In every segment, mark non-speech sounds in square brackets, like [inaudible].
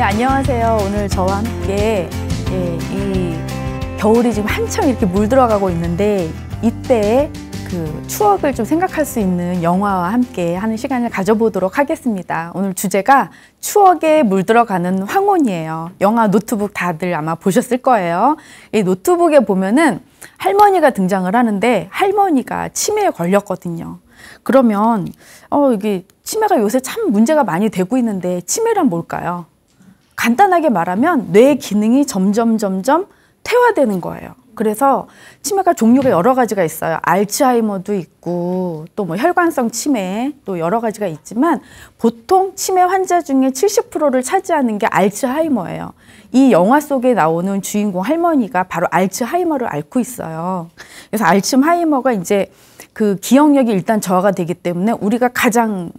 네, 안녕하세요. 오늘 저와 함께 예, 이 겨울이 지금 한참 이렇게 물들어가고 있는데 이때 그 추억을 좀 생각할 수 있는 영화와 함께 하는 시간을 가져보도록 하겠습니다. 오늘 주제가 추억에 물들어가는 황혼이에요. 영화 노트북 다들 아마 보셨을 거예요. 이 노트북에 보면은 할머니가 등장을 하는데 할머니가 치매에 걸렸거든요. 그러면 어 이게 치매가 요새 참 문제가 많이 되고 있는데 치매란 뭘까요? 간단하게 말하면 뇌의 기능이 점점 점점 퇴화되는 거예요. 그래서 치매가 종류가 여러 가지가 있어요. 알츠하이머도 있고 또 뭐 혈관성 치매 또 여러 가지가 있지만 보통 치매 환자 중에 70%를 차지하는 게 알츠하이머예요. 이 영화 속에 나오는 주인공 할머니가 바로 알츠하이머를 앓고 있어요. 그래서 알츠하이머가 이제 그 기억력이 일단 저하가 되기 때문에 우리가 가장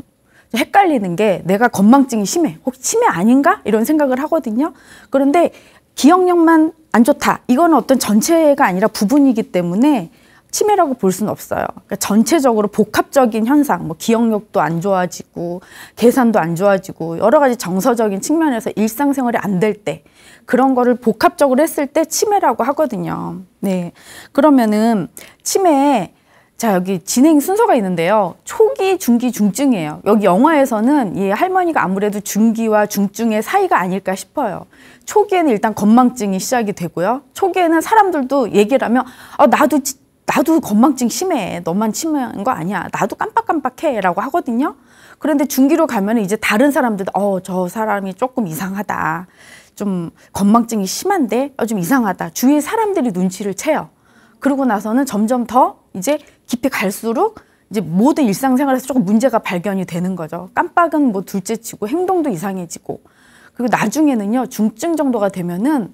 헷갈리는 게 내가 건망증이 심해. 혹시 치매 아닌가? 이런 생각을 하거든요. 그런데 기억력만 안 좋다. 이거는 어떤 전체가 아니라 부분이기 때문에 치매라고 볼 수는 없어요. 그러니까 전체적으로 복합적인 현상, 뭐 기억력도 안 좋아지고 계산도 안 좋아지고 여러 가지 정서적인 측면에서 일상생활이 안 될 때 그런 거를 복합적으로 했을 때 치매라고 하거든요. 네, 그러면은 치매 자 여기 진행 순서가 있는데요. 초기, 중기, 중증이에요. 여기 영화에서는 이 할머니가 아무래도 중기와 중증의 사이가 아닐까 싶어요. 초기에는 일단 건망증이 시작이 되고요. 초기에는 사람들도 얘기를 하면 아, 나도 나도 건망증 심해. 너만 심한 거 아니야. 나도 깜빡깜빡해라고 하거든요. 그런데 중기로 가면 이제 다른 사람들 어저 사람이 조금 이상하다. 좀 건망증이 심한데 어, 좀 이상하다. 주위 사람들이 눈치를 채요. 그러고 나서는 점점 더 이제 깊이 갈수록 이제 모든 일상생활에서 조금 문제가 발견이 되는 거죠. 깜빡은 뭐 둘째치고 행동도 이상해지고 그리고 나중에는요 중증 정도가 되면은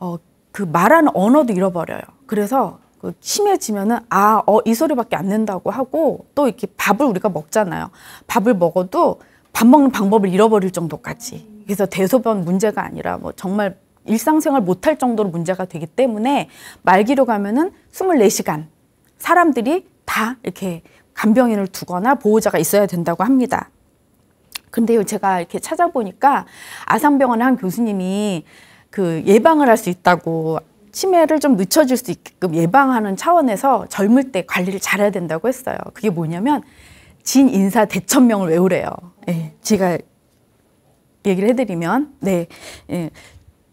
어 그 말하는 언어도 잃어버려요. 그래서 그 심해지면은 아어 이 소리밖에 안 낸다고 하고 또 이렇게 밥을 우리가 먹잖아요. 밥을 먹어도 밥 먹는 방법을 잃어버릴 정도까지. 그래서 대소변 문제가 아니라 뭐 정말 일상생활 못할 정도로 문제가 되기 때문에 말기로 가면은 24시간 사람들이 다 이렇게 간병인을 두거나 보호자가 있어야 된다고 합니다. 근데요, 제가 이렇게 찾아보니까 아산병원의 한 교수님이 그 예방을 할 수 있다고 치매를 좀 늦춰줄 수 있게끔 예방하는 차원에서 젊을 때 관리를 잘해야 된다고 했어요. 그게 뭐냐면 진 인사 대천명을 외우래요. 예, 제가 얘기를 해드리면 네, 예,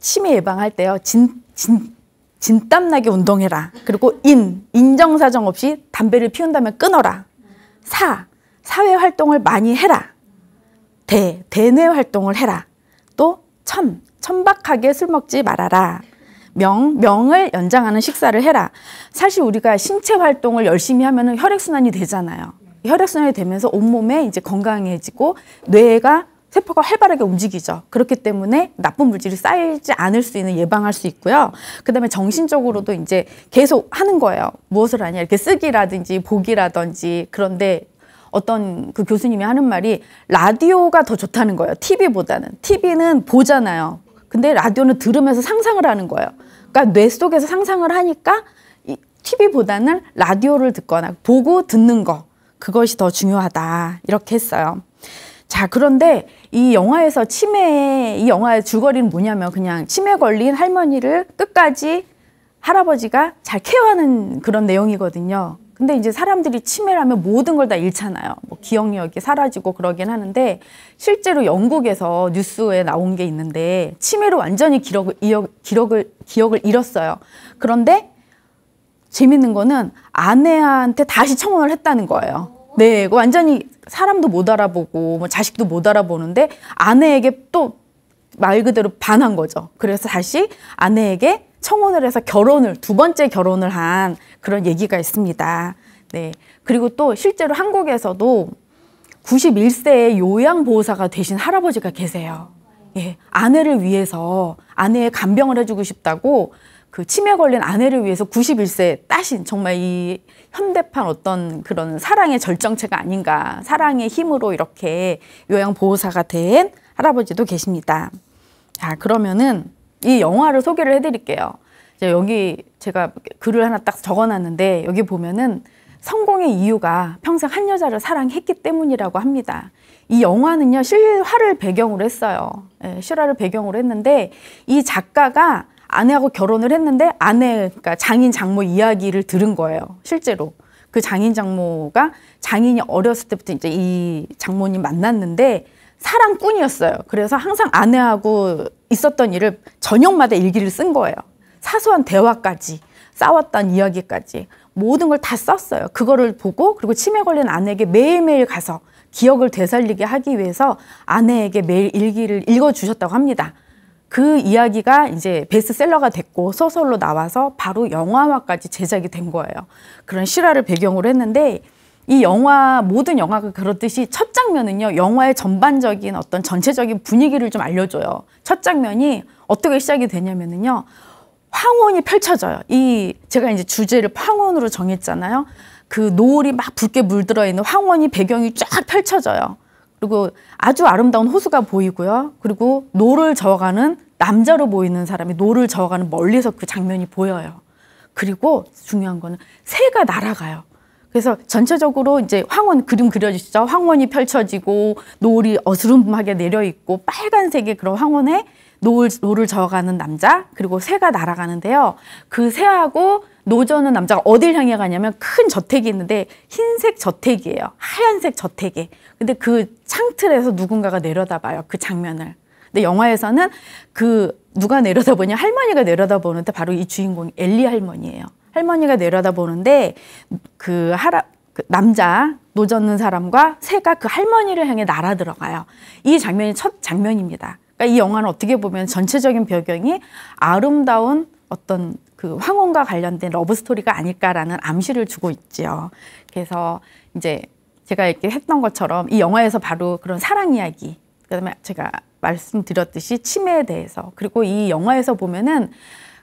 치매 예방할 때요. 진, 진, 진땀나게 운동해라. 그리고 인, 인정사정 없이 담배를 피운다면 끊어라. 사, 사회 활동을 많이 해라. 대, 대뇌 활동을 해라. 또 천, 천박하게 술 먹지 말아라. 명, 명을 연장하는 식사를 해라. 사실 우리가 신체 활동을 열심히 하면 혈액순환이 되잖아요. 혈액순환이 되면서 온몸에 이제 건강해지고 뇌가 세포가 활발하게 움직이죠. 그렇기 때문에 나쁜 물질이 쌓이지 않을 수 있는 예방할 수 있고요. 그다음에 정신적으로도 이제 계속 하는 거예요. 무엇을 하냐 이렇게 쓰기라든지 보기라든지 그런데 어떤 그 교수님이 하는 말이 라디오가 더 좋다는 거예요. TV보다는 TV는 보잖아요. 근데 라디오는 들으면서 상상을 하는 거예요. 그러니까 뇌 속에서 상상을 하니까 이 TV보다는 라디오를 듣거나 보고 듣는 거 그것이 더 중요하다 이렇게 했어요. 자, 그런데 이 영화에서 치매, 의이 영화의 줄거리는 뭐냐면 그냥 치매 걸린 할머니를 끝까지 할아버지가 잘 케어하는 그런 내용이거든요. 근데 이제 사람들이 치매라면 모든 걸 다 잃잖아요. 뭐 기억력이 사라지고 그러긴 하는데 실제로 영국에서 뉴스에 나온 게 있는데 치매로 완전히 기록을, 기억을, 기억을 잃었어요. 그런데 재밌는 거는 아내한테 다시 청혼을 했다는 거예요. 네, 완전히 사람도 못 알아보고 뭐 자식도 못 알아보는데 아내에게 또 말 그대로 반한 거죠. 그래서 다시 아내에게 청혼을 해서 결혼을 두 번째 결혼을 한 그런 얘기가 있습니다. 네. 그리고 또 실제로 한국에서도 91세의 요양보호사가 되신 할아버지가 계세요. 예, 아내를 위해서 아내의 간병을 해주고 싶다고 그 치매 걸린 아내를 위해서 91세 따신 정말 이 현대판 어떤 그런 사랑의 절정체가 아닌가 사랑의 힘으로 이렇게 요양보호사가 된 할아버지도 계십니다. 자 그러면은 이 영화를 소개를 해드릴게요. 이제 여기 제가 글을 하나 딱 적어놨는데 여기 보면은 성공의 이유가 평생 한 여자를 사랑했기 때문이라고 합니다. 이 영화는요 실화를 배경으로 했어요. 예, 실화를 배경으로 했는데 이 작가가 아내하고 결혼을 했는데 아내, 그러니까 장인 장모 이야기를 들은 거예요. 실제로. 그 장인 장모가 장인이 어렸을 때부터 이제 이 장모님 만났는데 사랑꾼이었어요. 그래서 항상 아내하고 있었던 일을 저녁마다 일기를 쓴 거예요. 사소한 대화까지, 싸웠던 이야기까지 모든 걸 다 썼어요. 그거를 보고 그리고 치매 걸린 아내에게 매일매일 가서 기억을 되살리게 하기 위해서 아내에게 매일 일기를 읽어주셨다고 합니다. 그 이야기가 이제 베스트셀러가 됐고 소설로 나와서 바로 영화화까지 제작이 된 거예요. 그런 실화를 배경으로 했는데 이 영화 모든 영화가 그렇듯이 첫 장면은요 영화의 전반적인 어떤 전체적인 분위기를 좀 알려줘요. 첫 장면이 어떻게 시작이 되냐면은요 황혼이 펼쳐져요. 이 제가 이제 주제를 황혼으로 정했잖아요. 그 노을이 막 붉게 물들어 있는 황혼이 배경이 쫙 펼쳐져요. 그리고 아주 아름다운 호수가 보이고요. 그리고 노를 저어가는 남자로 보이는 사람이 노를 저어가는 멀리서 그 장면이 보여요. 그리고 중요한 거는 새가 날아가요. 그래서 전체적으로 이제 황혼 그림 그려지시죠? 황혼이 펼쳐지고 노을이 어스름하게 내려 있고 빨간색의 그런 황혼에 노을 노를 저어가는 남자 그리고 새가 날아가는데요. 그 새하고 노조는 남자가 어딜 향해 가냐면 큰 저택이 있는데 흰색 저택이에요. 하얀색 저택에 근데 그 창틀에서 누군가가 내려다봐요. 그 장면을. 근데 영화에서는 그 누가 내려다보냐 할머니가 내려다보는데 바로 이 주인공이 엘리 할머니예요. 할머니가 내려다보는데 그 할아 그 남자 노젓는 사람과 새가 그 할머니를 향해 날아 들어가요. 이 장면이 첫 장면입니다. 그러니까 이 영화는 어떻게 보면 전체적인 배경이 아름다운 어떤 그 황혼과 관련된 러브 스토리가 아닐까라는 암시를 주고 있지요. 그래서 이제 제가 이렇게 했던 것처럼 이 영화에서 바로 그런 사랑 이야기, 그다음에 제가 말씀드렸듯이 치매에 대해서 그리고 이 영화에서 보면은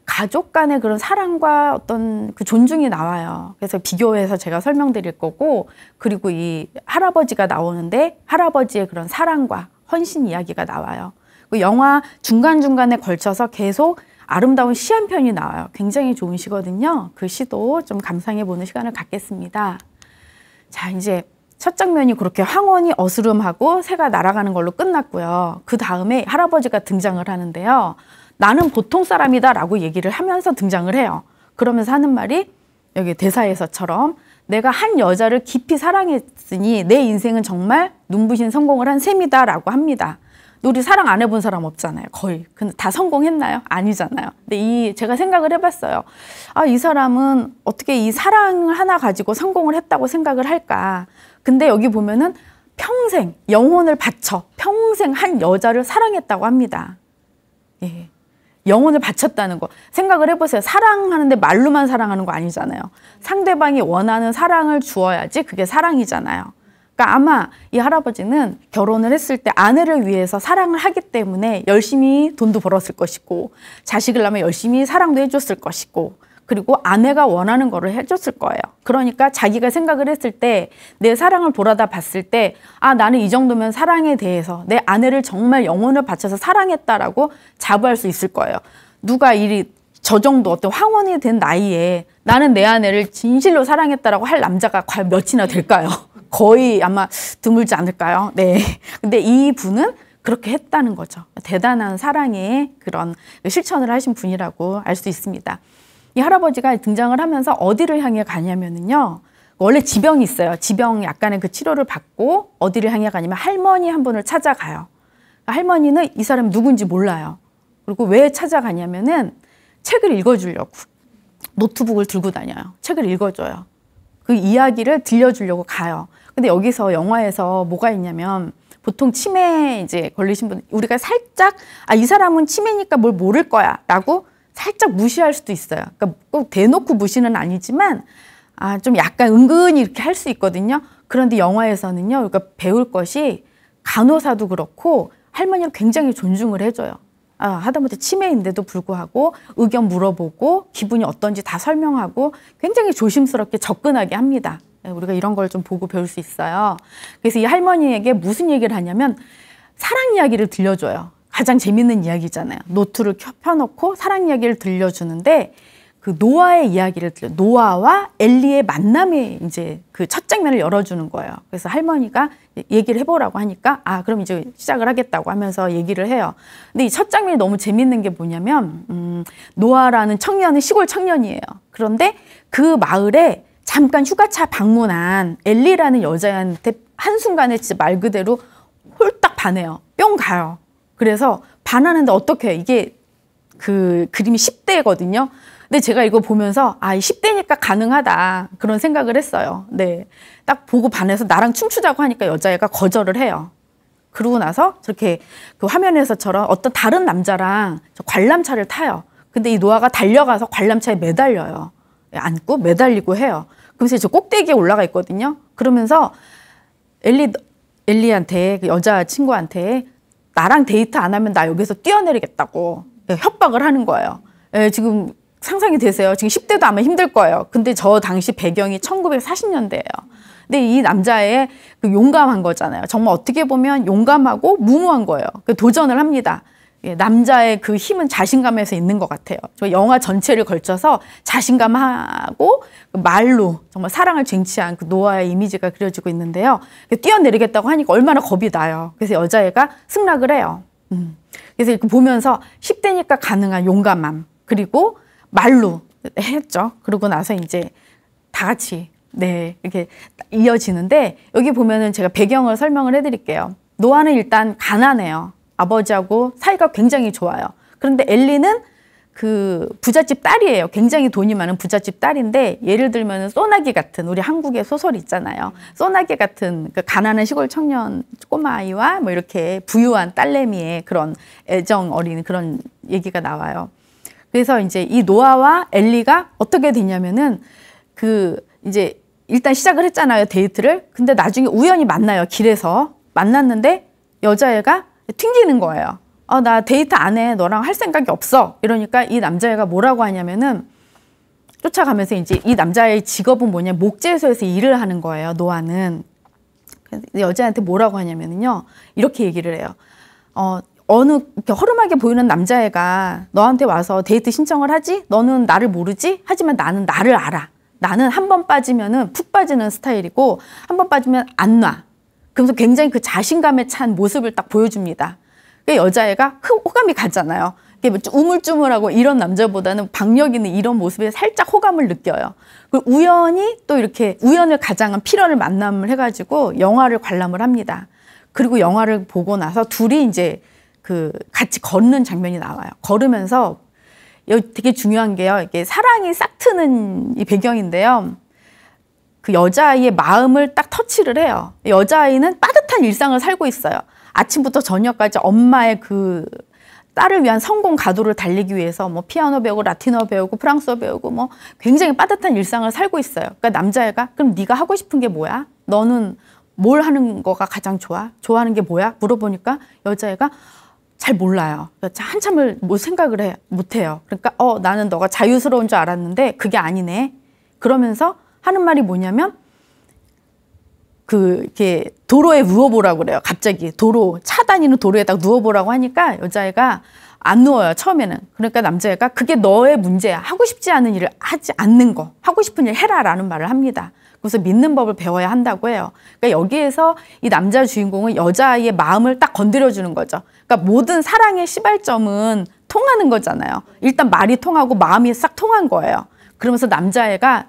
가족 간의 그런 사랑과 어떤 그 존중이 나와요. 그래서 비교해서 제가 설명드릴 거고, 그리고 이 할아버지가 나오는데 할아버지의 그런 사랑과 헌신 이야기가 나와요. 그 영화 중간중간에 걸쳐서 계속 아름다운 시 한 편이 나와요. 굉장히 좋은 시거든요. 그 시도 좀 감상해 보는 시간을 갖겠습니다. 자, 이제 첫 장면이 그렇게 황혼이 어스름하고 새가 날아가는 걸로 끝났고요. 그 다음에 할아버지가 등장을 하는데요. 나는 보통 사람이다 라고 얘기를 하면서 등장을 해요. 그러면서 하는 말이 여기 대사에서처럼 내가 한 여자를 깊이 사랑했으니 내 인생은 정말 눈부신 성공을 한 셈이다 라고 합니다. 우리 사랑 안 해본 사람 없잖아요. 거의. 근데 다 성공했나요? 아니잖아요. 근데 이 제가 생각을 해봤어요. 아, 이 사람은 어떻게 이 사랑을 하나 가지고 성공을 했다고 생각을 할까? 근데 여기 보면은 평생 영혼을 바쳐 평생 한 여자를 사랑했다고 합니다. 예. 영혼을 바쳤다는 거 생각을 해보세요. 사랑하는데 말로만 사랑하는 거 아니잖아요. 상대방이 원하는 사랑을 주어야지 그게 사랑이잖아요. 그러니까 아마 이 할아버지는 결혼을 했을 때 아내를 위해서 사랑을 하기 때문에 열심히 돈도 벌었을 것이고 자식을 낳으면 열심히 사랑도 해줬을 것이고 그리고 아내가 원하는 거를 해줬을 거예요. 그러니까 자기가 생각을 했을 때 내 사랑을 보라다 봤을 때 아 나는 이 정도면 사랑에 대해서 내 아내를 정말 영혼을 바쳐서 사랑했다라고 자부할 수 있을 거예요. 누가 이리 저 정도 어떤 황혼이 된 나이에 나는 내 아내를 진실로 사랑했다라고 할 남자가 과연 몇이나 될까요? 거의 아마 드물지 않을까요? 네. [laughs] 근데 이 분은 그렇게 했다는 거죠. 대단한 사랑의 그런 실천을 하신 분이라고 알 수 있습니다. 이 할아버지가 등장을 하면서 어디를 향해 가냐면은요. 원래 지병이 있어요. 지병 약간의 그 치료를 받고 어디를 향해 가냐면 할머니 한 분을 찾아가요. 그러니까 할머니는 이사람 누군지 몰라요. 그리고 왜 찾아가냐면은 책을 읽어주려고 노트북을 들고 다녀요. 책을 읽어줘요. 그 이야기를 들려주려고 가요. 근데 여기서 영화에서 뭐가 있냐면 보통 치매 이제 걸리신 분 우리가 살짝 아 이 사람은 치매니까 뭘 모를 거야라고 살짝 무시할 수도 있어요. 그러니까 꼭 대놓고 무시는 아니지만 아 좀 약간 은근히 이렇게 할 수 있거든요. 그런데 영화에서는요. 그러니까 배울 것이 간호사도 그렇고 할머니를 굉장히 존중을 해줘요. 아, 하다못해 치매인데도 불구하고 의견 물어보고 기분이 어떤지 다 설명하고 굉장히 조심스럽게 접근하게 합니다. 예, 우리가 이런 걸 좀 보고 배울 수 있어요. 그래서 이 할머니에게 무슨 얘기를 하냐면 사랑 이야기를 들려줘요. 가장 재밌는 이야기잖아요. 노트를 펴놓고 사랑 이야기를 들려주는데 그 노아의 이야기를 들려 노아와 엘리의 만남이 이제 그 첫 장면을 열어주는 거예요. 그래서 할머니가 얘기를 해보라고 하니까 아 그럼 이제 시작을 하겠다고 하면서 얘기를 해요. 근데 이 첫 장면이 너무 재밌는 게 뭐냐면 음, 노아라는 청년은 시골 청년이에요. 그런데 그 마을에 잠깐 휴가차 방문한 엘리라는 여자한테 한순간에 진짜 말 그대로 홀딱 반해요. 뿅 가요. 그래서 반하는데 어떻게 이게 그 그림이 10대거든요. 근데 제가 이거 보면서 아, 10대니까 가능하다. 그런 생각을 했어요. 네. 딱 보고 반해서 나랑 춤추자고 하니까 여자애가 거절을 해요. 그러고 나서 저렇게 그 화면에서처럼 어떤 다른 남자랑 관람차를 타요. 근데 이 노아가 달려가서 관람차에 매달려요. 예, 안고 매달리고 해요. 그래서 저 꼭대기에 올라가 있거든요. 그러면서 엘리 엘리한테 그 여자 친구한테 나랑 데이트 안 하면 나 여기서 뛰어내리겠다고 예, 협박을 하는 거예요. 예, 지금 상상이 되세요? 지금 10대도 아마 힘들 거예요. 근데 저 당시 배경이 1940년대예요. 근데 이 남자의 그 용감한 거잖아요. 정말 어떻게 보면 용감하고 무모한 거예요. 그 도전을 합니다. 예, 남자의 그 힘은 자신감에서 있는 것 같아요. 저 영화 전체를 걸쳐서 자신감하고 그 말로 정말 사랑을 쟁취한 그 노아의 이미지가 그려지고 있는데요. 그 뛰어내리겠다고 하니까 얼마나 겁이 나요. 그래서 여자애가 승낙을 해요. 음. 그래서 이렇게 보면서 10대니까 가능한 용감함 그리고 말로 했죠. 그러고 나서 이제 다 같이 네 이렇게 이어지는데 여기 보면은 제가 배경을 설명을 해드릴게요. 노아는 일단 가난해요. 아버지하고 사이가 굉장히 좋아요. 그런데 엘리는 그 부잣집 딸이에요. 굉장히 돈이 많은 부잣집 딸인데 예를 들면 소나기 같은 우리 한국의 소설 있잖아요. 소나기 같은 그 가난한 시골 청년 꼬마아이와 뭐 이렇게 부유한 딸내미의 그런 애정 어린 그런 얘기가 나와요. 그래서 이제 이 노아와 엘리가 어떻게 되냐면은 그 이제 일단 시작을 했잖아요 데이트를 근데 나중에 우연히 만나요 길에서 만났는데 여자애가 튕기는 거예요 어나 데이트 안 해 너랑 할 생각이 없어 이러니까 이 남자애가 뭐라고 하냐면은 쫓아가면서 이제 이 남자의 직업은 뭐냐 목재소에서 일을 하는 거예요 노아는 여자한테 뭐라고 하냐면요 이렇게 얘기를 해요 어 어느 이렇게 그러니까 허름하게 보이는 남자애가 너한테 와서 데이트 신청을 하지? 너는 나를 모르지? 하지만 나는 나를 알아. 나는 한 번 빠지면은 푹 빠지는 스타일이고 한 번 빠지면 안 놔. 그러면서 굉장히 그 자신감에 찬 모습을 딱 보여줍니다. 그 여자애가 호감이 가잖아요. 이게 뭐 우물쭈물하고 이런 남자보다는 박력 있는 이런 모습에 살짝 호감을 느껴요. 그리고 우연히 또 이렇게 우연을 가장한 필연을 만남을 해가지고 영화를 관람을 합니다. 그리고 영화를 보고 나서 둘이 이제 그 같이 걷는 장면이 나와요. 걸으면서 여기 되게 중요한 게요. 이게 사랑이 싹 트는 이 배경인데요. 그 여자아이의 마음을 딱 터치를 해요. 여자아이는 빠듯한 일상을 살고 있어요. 아침부터 저녁까지 엄마의 그 딸을 위한 성공 가도를 달리기 위해서 뭐 피아노 배우고 라틴어 배우고 프랑스어 배우고 뭐 굉장히 빠듯한 일상을 살고 있어요. 그러니까 남자애가 그럼 네가 하고 싶은 게 뭐야? 너는 뭘 하는 거가 가장 좋아? 좋아하는 게 뭐야? 물어보니까 여자애가 잘 몰라요. 그러니까 한참을 뭐 생각을 해, 못해요. 그러니까 어 나는 너가 자유스러운 줄 알았는데 그게 아니네. 그러면서 하는 말이 뭐냐면 그 이렇게 도로에 누워보라고 그래요. 갑자기 도로 차 다니는 도로에 딱 누워보라고 하니까 여자애가 안 누워요 처음에는. 그러니까 남자애가 그게 너의 문제야. 하고 싶지 않은 일을 하지 않는 거, 하고 싶은 일 해라라는 말을 합니다. 그래서 믿는 법을 배워야 한다고 해요. 그러니까 여기에서 이 남자 주인공은 여자의 마음을 딱 건드려주는 거죠. 그러니까 모든 사랑의 시발점은 통하는 거잖아요. 일단 말이 통하고 마음이 싹 통한 거예요. 그러면서 남자애가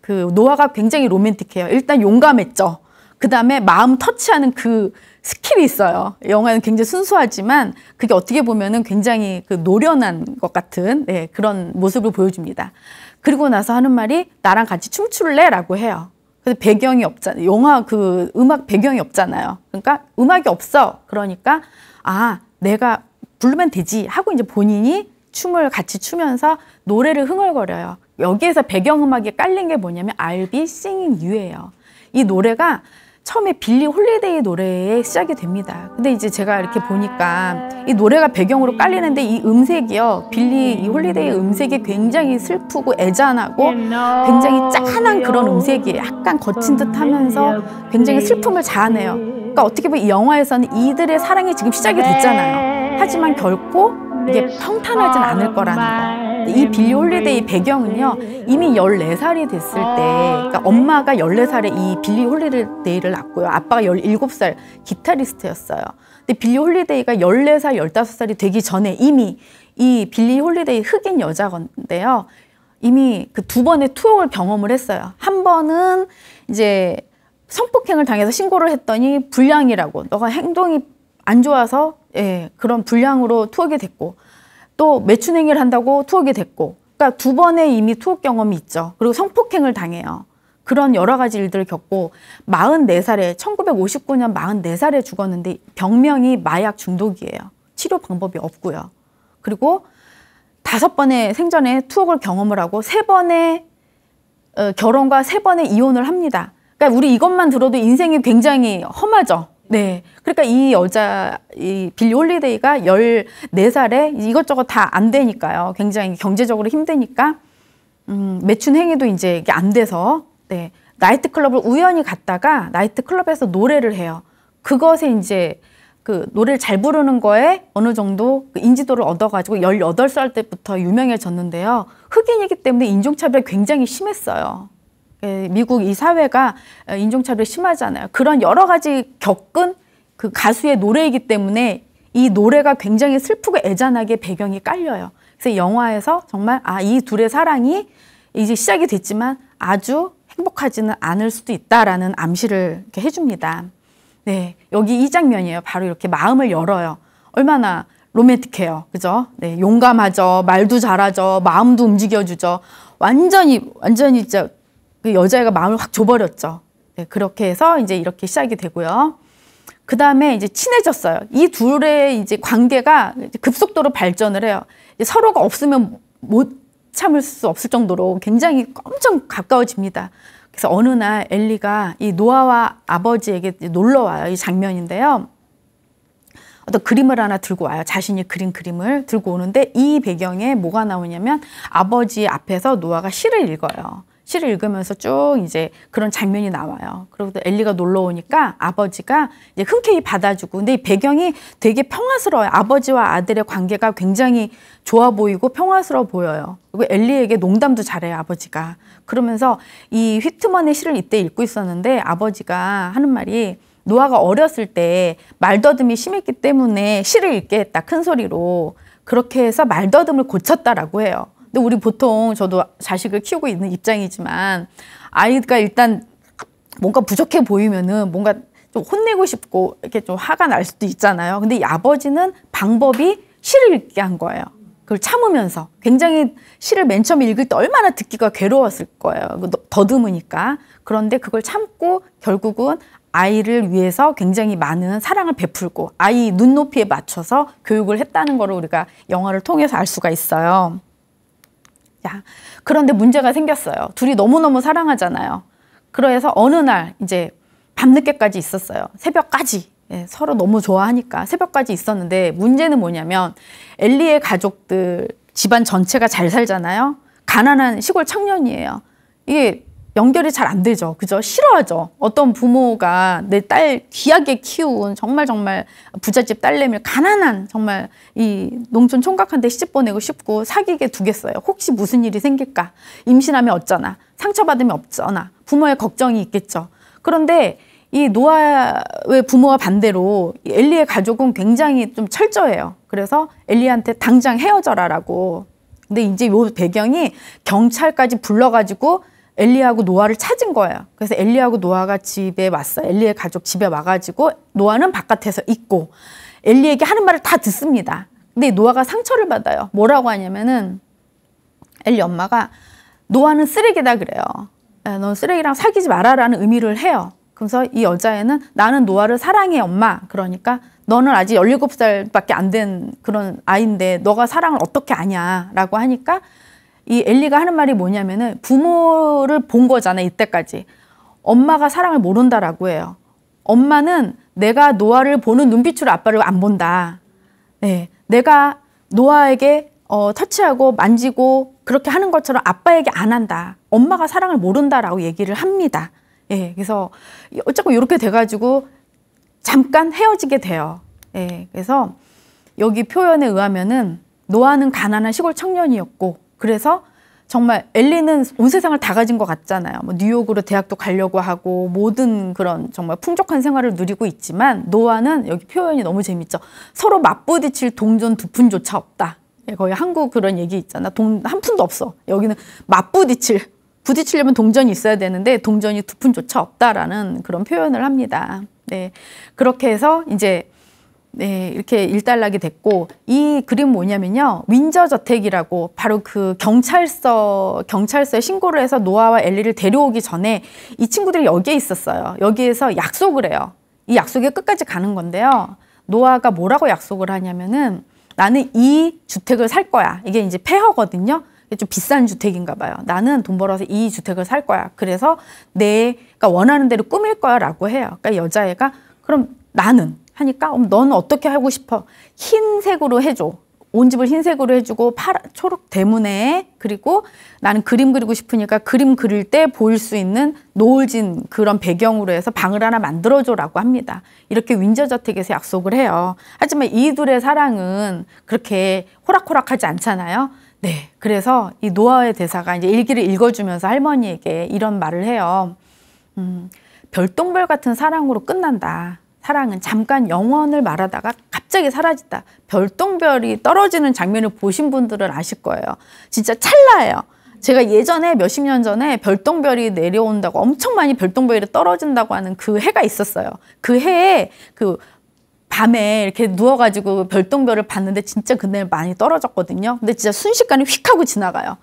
그 노화가 굉장히 로맨틱해요. 일단 용감했죠. 그 다음에 마음 터치하는 그 스킬이 있어요. 영화는 굉장히 순수하지만 그게 어떻게 보면은 굉장히 그 노련한 것 같은 네, 그런 모습을 보여줍니다. 그리고 나서 하는 말이 나랑 같이 춤출래? 라고 해요. 근데 배경이 없잖아요. 영화 그 음악 배경이 없잖아요. 그러니까 음악이 없어. 그러니까 아, 내가 부르면 되지 하고 이제 본인이 춤을 같이 추면서 노래를 흥얼거려요. 여기에서 배경음악에 깔린 게 뭐냐면 I'll be singing you예요. 이 노래가 처음에 빌리 홀리데이 노래에 시작이 됩니다. 근데 이제 제가 이렇게 보니까 이 노래가 배경으로 깔리는데 이 음색이요. 빌리 이 홀리데이 음색이 굉장히 슬프고 애잔하고 굉장히 짠한 그런 음색이에요. 약간 거친 듯 하면서 굉장히 슬픔을 자아내요. 그러니까 어떻게 보면 이 영화에서는 이들의 사랑이 지금 시작이 됐잖아요. 하지만 결코 이게 평탄하진 않을 거라는 거. 이 빌리 홀리데이 배경은요, 이미 14살이 됐을 때, 아, 그러니까 네. 엄마가 14살에 이 빌리 홀리데이를 낳고요. 아빠가 17살 기타리스트였어요. 근데 빌리 홀리데이가 14살, 15살이 되기 전에 이미 이 빌리 홀리데이 흑인 여자 건데요. 이미 그 두 번의 투옥을 경험을 했어요. 한 번은 이제 성폭행을 당해서 신고를 했더니 불량이라고 너가 행동이 안 좋아서 예, 그런 불량으로 투옥이 됐고 또 매춘행위를 한다고 투옥이 됐고 그러니까 두 번의 이미 투옥 경험이 있죠. 그리고 성폭행을 당해요. 그런 여러 가지 일들을 겪고 44살에 1959년 44살에 죽었는데 병명이 마약 중독이에요. 치료 방법이 없고요. 그리고 다섯 번의 생전에 투옥을 경험을 하고 세 번의 어, 결혼과 세 번의 이혼을 합니다. 그러니까 우리 이것만 들어도 인생이 굉장히 험하죠. 네. 그러니까 이 여자, 이 빌리 홀리데이가 14살에 이것저것 다 안 되니까요. 굉장히 경제적으로 힘드니까, 음, 매춘 행위도 이제 이게 안 돼서, 네. 나이트 클럽을 우연히 갔다가 나이트 클럽에서 노래를 해요. 그것에 이제 그 노래를 잘 부르는 거에 어느 정도 그 인지도를 얻어가지고 18살 때부터 유명해졌는데요. 흑인이기 때문에 인종차별이 굉장히 심했어요. 예, 미국 이 사회가 어, 인종차별이 심하잖아요. 그런 여러 가지 겪은 그 가수의 노래이기 때문에 이 노래가 굉장히 슬프고 애잔하게 배경이 깔려요. 그래서 영화에서 정말 아, 이 둘의 사랑이 이제 시작이 됐지만 아주 행복하지는 않을 수도 있다라는 암시를 이렇게 해줍니다. 네. 여기 이 장면이에요. 바로 이렇게 마음을 열어요. 얼마나 로맨틱해요. 그죠? 네. 용감하죠. 말도 잘하죠. 마음도 움직여주죠. 완전히, 완전히 진짜 그 여자애가 마음을 확 줘버렸죠. 네, 그렇게 해서 이제 이렇게 시작이 되고요. 그 다음에 이제 친해졌어요. 이 둘의 이제 관계가 급속도로 발전을 해요. 서로가 없으면 못 참을 수 없을 정도로 굉장히 엄청 가까워집니다. 그래서 어느 날 엘리가 이 노아와 아버지에게 놀러 와요. 이 장면인데요. 어떤 그림을 하나 들고 와요. 자신이 그린 그림을 들고 오는데 이 배경에 뭐가 나오냐면 아버지 앞에서 노아가 시를 읽어요. 시를 읽으면서 쭉 이제 그런 장면이 나와요. 그리고 엘리가 놀러 오니까 아버지가 이제 흔쾌히 받아주고 근데 이 배경이 되게 평화스러워요. 아버지와 아들의 관계가 굉장히 좋아 보이고 평화스러워 보여요. 그리고 엘리에게 농담도 잘해요, 아버지가. 그러면서 이 휘트먼의 시를 이때 읽고 있었는데 아버지가 하는 말이 노아가 어렸을 때 말더듬이 심했기 때문에 시를 읽게 했다, 큰 소리로. 그렇게 해서 말더듬을 고쳤다라고 해요. 근데 우리 보통 저도 자식을 키우고 있는 입장이지만 아이가 일단 뭔가 부족해 보이면은 뭔가 좀 혼내고 싶고 이렇게 좀 화가 날 수도 있잖아요. 근데 이 아버지는 방법이 시를 읽게 한 거예요. 그걸 참으면서 굉장히 시를 맨 처음에 읽을 때 얼마나 듣기가 괴로웠을 거예요. 그 더듬으니까. 그런데 그걸 참고 결국은 아이를 위해서 굉장히 많은 사랑을 베풀고 아이 눈높이에 맞춰서 교육을 했다는 걸 우리가 영화를 통해서 알 수가 있어요. 있다. 그런데 문제가 생겼어요. 둘이 너무너무 사랑하잖아요. 그래서 어느 날 이제 밤늦게까지 있었어요. 새벽까지. 예, 서로 너무 좋아하니까 새벽까지 있었는데 문제는 뭐냐면 엘리의 가족들 집안 전체가 잘 살잖아요. 가난한 시골 청년이에요. 이게 연결이 잘 안 되죠. 그죠? 싫어하죠. 어떤 부모가 내 딸 귀하게 키운 정말 정말 부잣집 딸내미 가난한 정말 이 농촌 총각한테 시집 보내고 싶고 사귀게 두겠어요. 혹시 무슨 일이 생길까? 임신하면 어쩌나? 상처받으면 없잖아 부모의 걱정이 있겠죠. 그런데 이 노아의 부모와 반대로 엘리의 가족은 굉장히 좀 철저해요. 그래서 엘리한테 당장 헤어져라라고. 근데 이제 요 배경이 경찰까지 불러가지고 엘리하고 노아를 찾은 거예요. 그래서 엘리하고 노아가 집에 왔어. 엘리의 가족 집에 와가지고 노아는 바깥에서 있고 엘리에게 하는 말을 다 듣습니다. 근데 노아가 상처를 받아요. 뭐라고 하냐면은 엘리 엄마가 노아는 쓰레기다 그래요. 네, 넌 쓰레기랑 사귀지 마라라는 의미를 해요. 그러면서이 여자애는 나는 노아를 사랑해 엄마. 그러니까 너는 아직 열일곱 살밖에 안 된 그런 아이인데 너가 사랑을 어떻게 아냐라고 하니까 이 엘리가 하는 말이 뭐냐면은 부모를 본 거잖아 이때까지 엄마가 사랑을 모른다라고 해요. 엄마는 내가 노아를 보는 눈빛으로 아빠를 안 본다. 네, 내가 노아에게 어, 터치하고 만지고 그렇게 하는 것처럼 아빠에게 안 한다. 엄마가 사랑을 모른다라고 얘기를 합니다. 예, 그래서 어쨌고 이렇게 돼가지고 잠깐 헤어지게 돼요. 예, 그래서 여기 표현에 의하면은 노아는 가난한 시골 청년이었고 그래서 정말 엘리는 온 세상을 다 가진 것 같잖아요. 뭐 뉴욕으로 대학도 가려고 하고 모든 그런 정말 풍족한 생활을 누리고 있지만 노아는 여기 표현이 너무 재밌죠. 서로 맞부딪힐 동전 두 푼조차 없다. 예, 거의 한국 그런 얘기 있잖아. 돈한 푼도 없어. 여기는 맞부딪힐. 부딪히려면 동전이 있어야 되는데 동전이 두 푼조차 없다라는 그런 표현을 합니다. 네. 그렇게 해서 이제 네, 이렇게 일단락이 됐고 이 그림 뭐냐면요. 윈저 저택이라고 바로 그 경찰서 경찰서에 신고를 해서 노아와 엘리를 데려오기 전에 이 친구들이 여기에 있었어요. 여기에서 약속을 해요. 이 약속에 끝까지 가는 건데요. 노아가 뭐라고 약속을 하냐면은 나는 이 주택을 살 거야. 이게 이제 폐허거든요. 이게 좀 비싼 주택인가 봐요. 나는 돈 벌어서 이 주택을 살 거야. 그래서 내가 원하는 대로 꾸밀 거야라고 해요. 그러니까 여자애가 그럼 나는 하니까 어, 넌 어떻게 하고 싶어? 흰색으로 해줘. 온 집을 흰색으로 해주고 파라 초록 대문에 그리고 나는 그림 그리고 싶으니까 그림 그릴 때 보일 수 있는 노을진 그런 배경으로 해서 방을 하나 만들어줘라고 합니다. 이렇게 윈저 저택에서 약속을 해요. 하지만 이 둘의 사랑은 그렇게 호락호락하지 않잖아요. 네, 그래서 이 노아의 대사가 이제 일기를 읽어주면서 할머니에게 이런 말을 해요. 음, 별똥별 같은 사랑으로 끝난다. 사랑은 잠깐 영원을 말하다가 갑자기 사라진다. 별똥별이 떨어지는 장면을 보신 분들은 아실 거예요. 진짜 찰나예요. 제가 예전에 몇십 년 전에 별똥별이 내려온다고 엄청 많이 별똥별이 떨어진다고 하는 그 해가 있었어요. 그 해에 그 밤에 이렇게 누워가지고 별똥별을 봤는데 진짜 그날 많이 떨어졌거든요. 근데 진짜 순식간에 휙 하고 지나가요.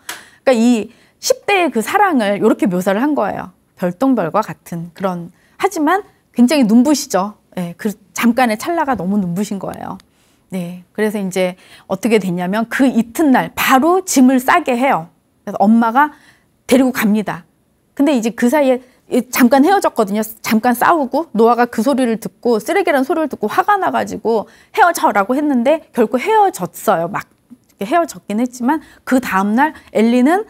그러니까 이 10대의 그 사랑을 이렇게 묘사를 한 거예요. 별똥별과 같은 그런 하지만 굉장히 눈부시죠. 잠깐의 찰나가 너무 눈부신 거예요. 네. 그래서 이제 어떻게 됐냐면 그 이튿날 바로 짐을 싸게 해요. 그래서 엄마가 데리고 갑니다. 근데 이제 그 사이에 잠깐 헤어졌거든요. 잠깐 싸우고 노아가 그 소리를 듣고 쓰레기란 소리를 듣고 화가 나가지고 헤어져라고 했는데 결국 헤어졌어요. 막 헤어졌긴 했지만 그 다음날 엘리는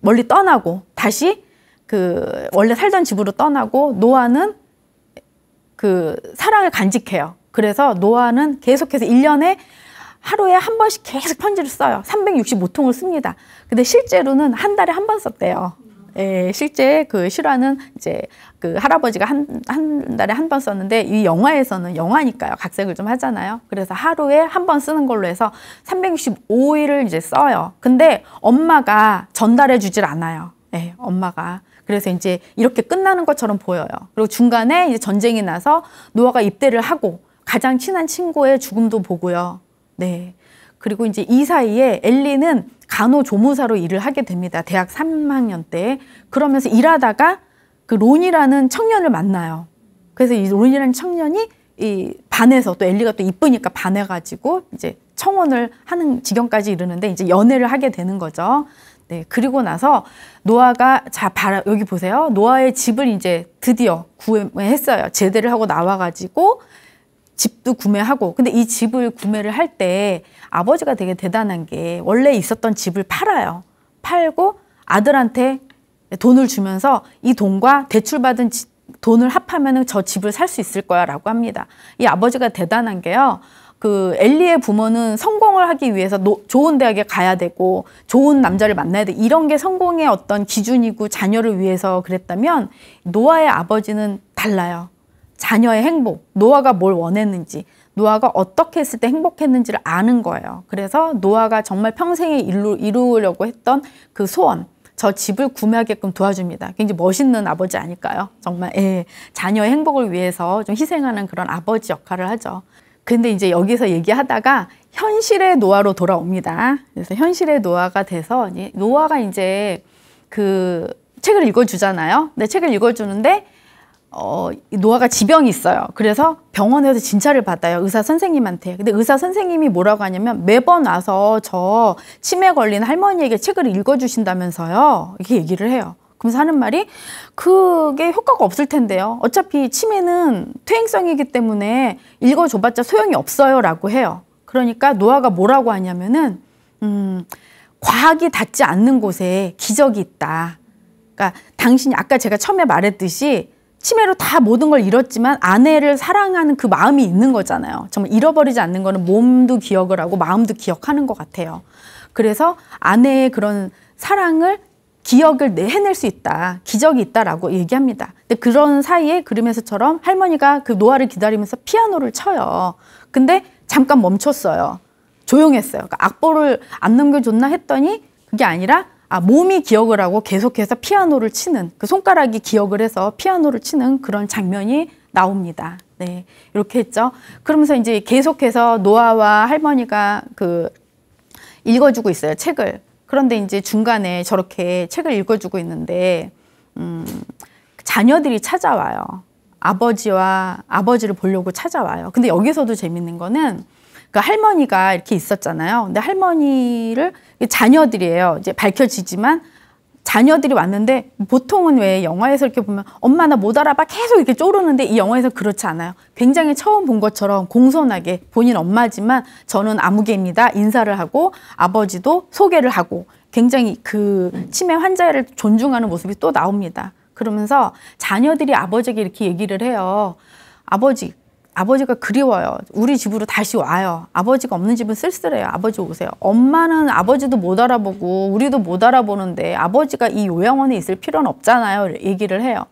멀리 떠나고 다시 그 원래 살던 집으로 떠나고 노아는 그 사랑을 간직해요. 그래서 노아는 계속해서 일년에 하루에 한 번씩 계속 편지를 써요. 365통을 씁니다. 근데 실제로는 한 달에 한 번 썼대요. 예, 실제 그 실화는 이제 그 할아버지가 한, 한 달에 한 번 썼는데 이 영화에서는 영화니까요. 각색을 좀 하잖아요. 그래서 하루에 한 번 쓰는 걸로 해서 365일을 이제 써요. 근데 엄마가 전달해 주질 않아요. 예, 엄마가. 그래서 이제 이렇게 끝나는 것처럼 보여요. 그리고 중간에 이제 전쟁이 나서 노아가 입대를 하고 가장 친한 친구의 죽음도 보고요. 네. 그리고 이제 이 사이에 엘리는 간호조무사로 일을 하게 됩니다. 대학 3학년 때. 그러면서 일하다가 그 론이라는 청년을 만나요. 그래서 이 론이라는 청년이 이 반해서 또 엘리가 또 이쁘니까 반해가지고 이제 청혼을 하는 지경까지 이르는데 이제 연애를 하게 되는 거죠. 네, 그리고 나서 노아가 자 바라 여기 보세요. 노아의 집을 이제 드디어 구매했어요. 제대를 하고 나와가지고 집도 구매하고 근데 이 집을 구매를 할 때 아버지가 되게 대단한 게 원래 있었던 집을 팔아요. 팔고 아들한테 돈을 주면서 이 돈과 대출받은 지, 돈을 합하면 저 집을 살 수 있을 거야 라고 합니다. 이 아버지가 대단한 게요. 그 엘리의 부모는 성공을 하기 위해서 노, 좋은 대학에 가야 되고 좋은 남자를 만나야 돼 이런 게 성공의 어떤 기준이고 자녀를 위해서 그랬다면 노아의 아버지는 달라요. 자녀의 행복, 노아가 뭘 원했는지, 노아가 어떻게 했을 때 행복했는지를 아는 거예요. 그래서 노아가 정말 평생에 이루, 이루려고 했던 그 소원, 저 집을 구매하게끔 도와줍니다. 굉장히 멋있는 아버지 아닐까요? 정말 예, 자녀의 행복을 위해서 좀 희생하는 그런 아버지 역할을 하죠. 근데 이제 여기서 얘기하다가 현실의 노화로 돌아옵니다. 그래서 현실의 노화가 돼서 노화가 이제 그 책을 읽어주잖아요. 근데 책을 읽어주는데 어, 노화가 지병이 있어요. 그래서 병원에서 진찰을 받아요. 의사 선생님한테. 근데 의사 선생님이 뭐라고 하냐면 매번 와서 저 치매 걸린 할머니에게 책을 읽어주신다면서요. 이렇게 얘기를 해요. 그러면서 하는 말이 그게 효과가 없을 텐데요. 어차피 치매는 퇴행성이기 때문에 읽어줘봤자 소용이 없어요 라고 해요. 그러니까 노아가 뭐라고 하냐면은 음, 과학이 닿지 않는 곳에 기적이 있다. 그러니까 당신이 아까 제가 처음에 말했듯이 치매로 다 모든 걸 잃었지만 아내를 사랑하는 그 마음이 있는 거잖아요. 정말 잃어버리지 않는 거는 몸도 기억을 하고 마음도 기억하는 것 같아요. 그래서 아내의 그런 사랑을 기억을 내해낼 수 있다, 기적이 있다라고 얘기합니다. 근데 그런 사이에 그림에서처럼 할머니가 그 노화를 기다리면서 피아노를 쳐요. 근데 잠깐 멈췄어요. 조용했어요. 그러니까 악보를 안 넘겨줬나 했더니 그게 아니라 아, 몸이 기억을 하고 계속해서 피아노를 치는 그 손가락이 기억을 해서 피아노를 치는 그런 장면이 나옵니다. 네, 이렇게 했죠. 그러면서 이제 계속해서 노아와 할머니가 그 읽어주고 있어요 책을. 그런데 이제 중간에 저렇게 책을 읽어주고 있는데 음, 자녀들이 찾아와요. 아버지와 아버지를 보려고 찾아와요. 근데 여기서도 재밌는 거는 그 할머니가 이렇게 있었잖아요. 근데 할머니를 자녀들이에요. 이제 밝혀지지만 자녀들이 왔는데 보통은 왜 영화에서 이렇게 보면 엄마 나 못 알아봐 계속 이렇게 쪼르는데 이 영화에서 그렇지 않아요. 굉장히 처음 본 것처럼 공손하게 본인 엄마지만 저는 아무개입니다. 인사를 하고 아버지도 소개를 하고 굉장히 그 치매 환자를 존중하는 모습이 또 나옵니다. 그러면서 자녀들이 아버지에게 이렇게 얘기를 해요. 아버지, 아버지가 그리워요. 우리 집으로 다시 와요. 아버지가 없는 집은 쓸쓸해요. 아버지 오세요. 엄마는 아버지도 못 알아보고 우리도 못 알아보는데 아버지가 이 요양원에 있을 필요는 없잖아요. 얘기를 해요.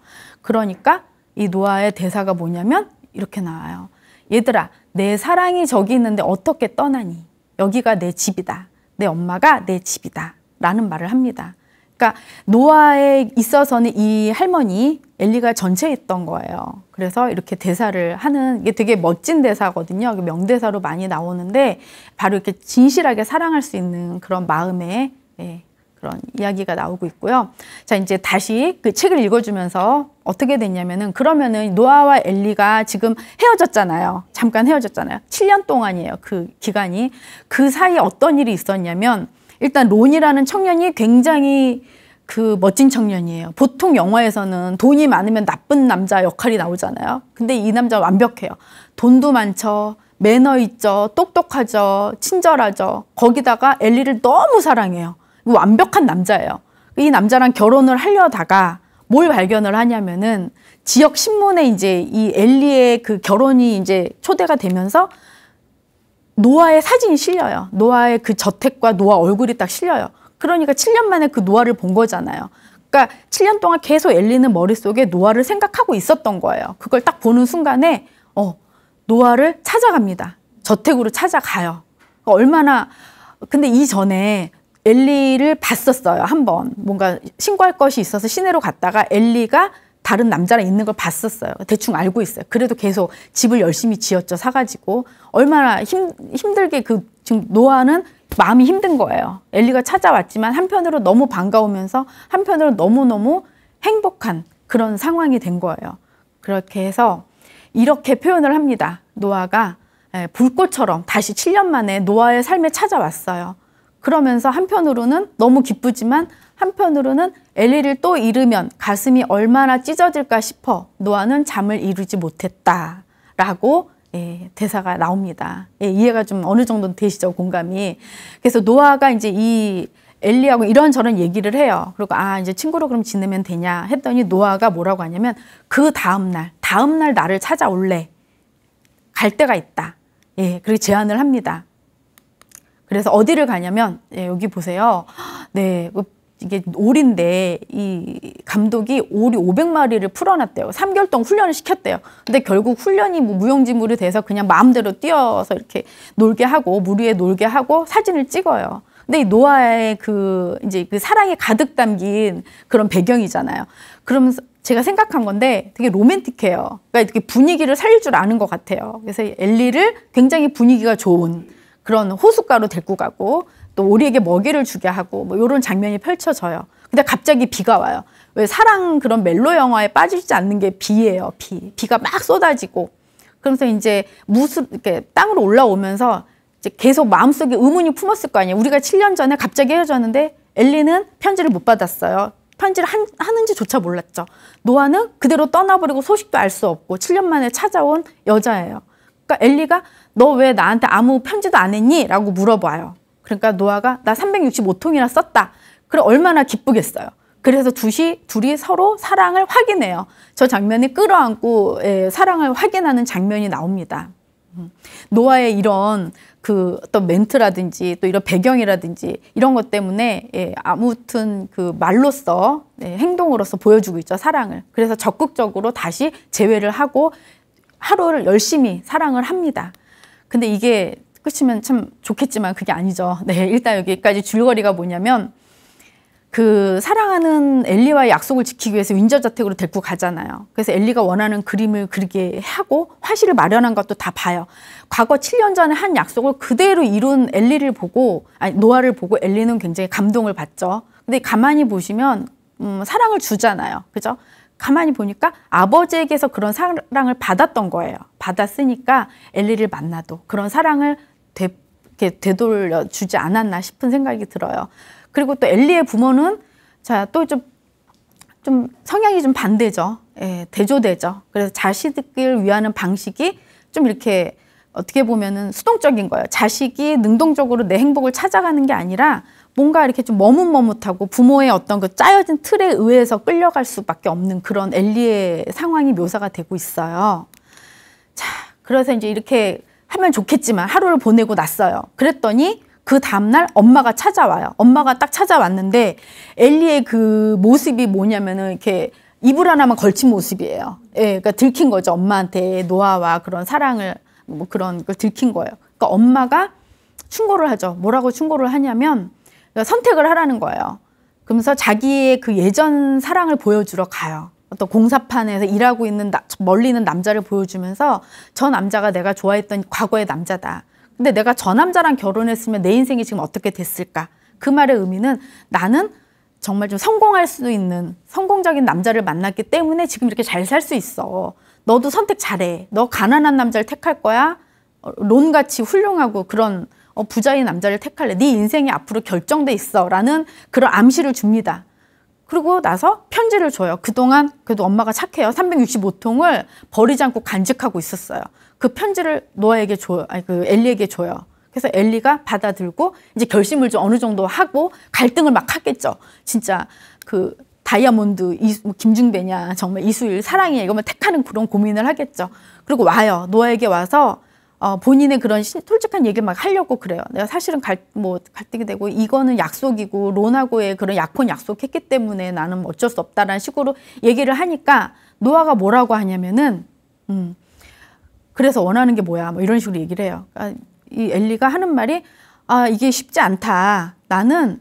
그러니까 이 노아의 대사가 뭐냐면 이렇게 나와요. 얘들아, 내 사랑이 저기 있는데 어떻게 떠나니? 여기가 내 집이다. 내 엄마가 내 집이다. 라는 말을 합니다. 그러니까 노아에 있어서는 이 할머니 엘리가 전체에 있던 거예요. 그래서 이렇게 대사를 하는 이게 되게 멋진 대사거든요. 명대사로 많이 나오는데 바로 이렇게 진실하게 사랑할 수 있는 그런 마음의 예, 그런 이야기가 나오고 있고요. 자 이제 다시 그 책을 읽어주면서 어떻게 됐냐면은 그러면은 노아와 엘리가 지금 헤어졌잖아요. 잠깐 헤어졌잖아요. 7년 동안이에요. 그 기간이 그 사이에 어떤 일이 있었냐면 일단 론이라는 청년이 굉장히 그 멋진 청년이에요. 보통 영화에서는 돈이 많으면 나쁜 남자 역할이 나오잖아요. 근데 이 남자 완벽해요. 돈도 많죠. 매너 있죠. 똑똑하죠. 친절하죠. 거기다가 엘리를 너무 사랑해요. 완벽한 남자예요. 이 남자랑 결혼을 하려다가 뭘 발견을 하냐면은 지역 신문에 이제 이 엘리의 그 결혼이 이제 초대가 되면서 노아의 사진이 실려요. 노아의 그 저택과 노아 얼굴이 딱 실려요. 그러니까 7년 만에 그 노화를 본 거잖아요. 그러니까 7년 동안 계속 엘리는 머릿속에 노화를 생각하고 있었던 거예요. 그걸 딱 보는 순간에 어, 노화를 찾아갑니다. 저택으로 찾아가요. 그러니까 얼마나 근데 이전에 엘리를 봤었어요. 한번 뭔가 신고할 것이 있어서 시내로 갔다가 엘리가 다른 남자랑 있는 걸 봤었어요. 대충 알고 있어요. 그래도 계속 집을 열심히 지었죠. 사가지고 얼마나 힘, 힘들게 그 지금 노화는 마음이 힘든 거예요. 엘리가 찾아왔지만 한편으로 너무 반가우면서 한편으로 너무너무 행복한 그런 상황이 된 거예요. 그렇게 해서 이렇게 표현을 합니다. 노아가 예, 불꽃처럼 다시 7년 만에 노아의 삶에 찾아왔어요. 그러면서 한편으로는 너무 기쁘지만 한편으로는 엘리를 또 잃으면 가슴이 얼마나 찢어질까 싶어 노아는 잠을 이루지 못했다. 라고 예, 대사가 나옵니다. 예, 이해가 좀 어느 정도 되시죠, 공감이. 그래서 노아가 이제 이 엘리하고 이런저런 얘기를 해요. 그리고 아, 이제 친구로 그럼 지내면 되냐 했더니 노아가 뭐라고 하냐면 그 다음날, 다음날 나를 찾아올래. 갈 데가 있다. 예, 그렇게 제안을 합니다. 그래서 어디를 가냐면, 예, 여기 보세요. 네, 그 이게 올인데 이 감독이 올리 500마리를 풀어놨대요. 3개월동 훈련을 시켰대요. 근데 결국 훈련이 뭐 무용지물이 돼서 그냥 마음대로 뛰어서 이렇게 놀게 하고 물 위에 놀게 하고 사진을 찍어요. 근데 이 노아의 그 이제 그 사랑에 가득 담긴 그런 배경이잖아요. 그러면서 제가 생각한 건데 되게 로맨틱해요. 그러니까 이렇게 분위기를 살릴 줄 아는 것 같아요. 그래서 엘리를 굉장히 분위기가 좋은 그런 호숫가로 데리고 가고 또우리에게 먹이를 주게 하고 뭐 이런 장면이 펼쳐져요. 근데 갑자기 비가 와요. 왜 사랑 그런 멜로 영화에 빠지지 않는 게 비예요. 비 비가 막 쏟아지고 그러면서 이제 무습 이렇게 땅으로 올라오면서 이제 계속 마음속에 의문이 품었을 거 아니에요. 우리가 7년 전에 갑자기 헤어졌는데 엘리는 편지를 못 받았어요. 편지를 한, 하는지조차 몰랐죠. 노아는 그대로 떠나버리고 소식도 알 수 없고 7년 만에 찾아온 여자예요. 그러니까 엘리가 너 왜 나한테 아무 편지도 안 했니? 라고 물어봐요. 그러니까 노아가 나 365통이나 썼다. 그럼 얼마나 기쁘겠어요. 그래서 둘이, 둘이 서로 사랑을 확인해요. 저 장면이 끌어안고 예, 사랑을 확인하는 장면이 나옵니다. 음. 노아의 이런 그 어떤 멘트라든지 또 이런 배경이라든지 이런 것 때문에 예, 아무튼 그 말로써 예, 행동으로서 보여주고 있죠 사랑을 그래서 적극적으로 다시 재회를 하고 하루를 열심히 사랑을 합니다 근데 이게 끝이면 참 좋겠지만 그게 아니죠. 네, 일단 여기까지 줄거리가 뭐냐면 그 사랑하는 엘리와의 약속을 지키기 위해서 윈저 자택으로 데리고 가잖아요. 그래서 엘리가 원하는 그림을 그리게 하고 화실을 마련한 것도 다 봐요. 과거 7년 전에 한 약속을 그대로 이룬 엘리를 보고 아니 노아를 보고 엘리는 굉장히 감동을 받죠. 근데 가만히 보시면 음, 사랑을 주잖아요. 그죠? 가만히 보니까 아버지에게서 그런 사랑을 받았던 거예요. 받았으니까 엘리를 만나도 그런 사랑을 되, 게 되돌려 주지 않았나 싶은 생각이 들어요. 그리고 또 엘리의 부모는 자 또 좀 좀 성향이 좀 반대죠. 예, 대조되죠. 그래서 자식을 위하는 방식이 좀 이렇게 어떻게 보면은 수동적인 거예요. 자식이 능동적으로 내 행복을 찾아가는 게 아니라 뭔가 이렇게 좀 머뭇머뭇하고 부모의 어떤 그 짜여진 틀에 의해서 끌려갈 수밖에 없는 그런 엘리의 상황이 묘사가 되고 있어요. 자, 그래서 이제 이렇게 하면 좋겠지만 하루를 보내고 났어요. 그랬더니 그 다음날 엄마가 찾아와요. 엄마가 딱 찾아왔는데 엘리의 그 모습이 뭐냐면은 이렇게 이불 하나만 걸친 모습이에요. 예, 그러니까 들킨 거죠. 엄마한테 노아와 그런 사랑을 뭐 그런 걸 들킨 거예요. 그러니까 엄마가 충고를 하죠. 뭐라고 충고를 하냐면 선택을 하라는 거예요. 그러면서 자기의 그 예전 사랑을 보여주러 가요. 어떤 공사판에서 일하고 있는 나, 멀리 는 남자를 보여주면서 저 남자가 내가 좋아했던 과거의 남자다. 근데 내가 저 남자랑 결혼했으면 내 인생이 지금 어떻게 됐을까? 그 말의 의미는 나는 정말 좀 성공할 수 있는 성공적인 남자를 만났기 때문에 지금 이렇게 잘 살 수 있어. 너도 선택 잘해. 너 가난한 남자를 택할 거야? 어, 론같이 훌륭하고 그런 어, 부자인 남자를 택할래. 네 인생이 앞으로 결정돼 있어. 라는 그런 암시를 줍니다. 그리고 나서 편지를 줘요. 그동안 그래도 엄마가 착해요. 365통을 버리지 않고 간직하고 있었어요. 그 편지를 노아에게 줘요. 아니 그 엘리에게 줘요. 그래서 엘리가 받아들고 이제 결심을 좀 어느 정도 하고 갈등을 막 하겠죠. 진짜 그 다이아몬드 이, 뭐 김중배냐 정말 이수일 사랑이야 이거만 택하는 그런 고민을 하겠죠. 그리고 와요. 노아에게 와서 어, 본인의 그런 시, 솔직한 얘기를 막 하려고 그래요. 내가 사실은 갈, 뭐, 갈등이 되고, 이거는 약속이고, 론하고의 그런 약혼 약속했기 때문에 나는 어쩔 수 없다라는 식으로 얘기를 하니까, 노아가 뭐라고 하냐면은, 음, 그래서 원하는 게 뭐야, 뭐 이런 식으로 얘기를 해요. 그러니까 이 엘리가 하는 말이, 아, 이게 쉽지 않다. 나는,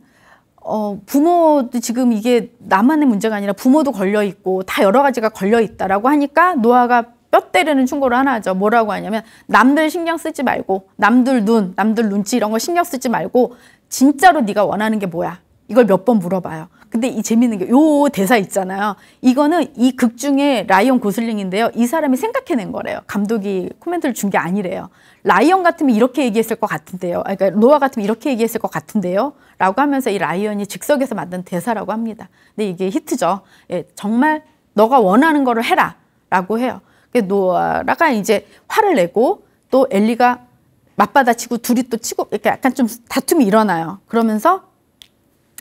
어, 부모도 지금 이게 나만의 문제가 아니라 부모도 걸려있고, 다 여러 가지가 걸려있다라고 하니까, 노아가 뼈 때리는 충고를 하나 하죠. 뭐라고 하냐면 남들 신경 쓰지 말고 남들 눈, 남들 눈치 이런 거 신경 쓰지 말고 진짜로 네가 원하는 게 뭐야? 이걸 몇 번 물어봐요. 근데 이 재밌는 게 요 대사 있잖아요. 이거는 이 극 중에 라이언 고슬링인데요. 이 사람이 생각해낸 거래요. 감독이 코멘트를 준 게 아니래요. 라이언 같으면 이렇게 얘기했을 것 같은데요. 아, 그러니까 노아 같으면 이렇게 얘기했을 것 같은데요. 라고 하면서 이 라이언이 즉석에서 만든 대사라고 합니다. 근데 이게 히트죠. 예, 정말 너가 원하는 거를 해라. 라고 해요. 그 노아라가 이제 화를 내고 또 엘리가 맞받아치고 둘이 또 치고 이렇게 약간 좀 다툼이 일어나요. 그러면서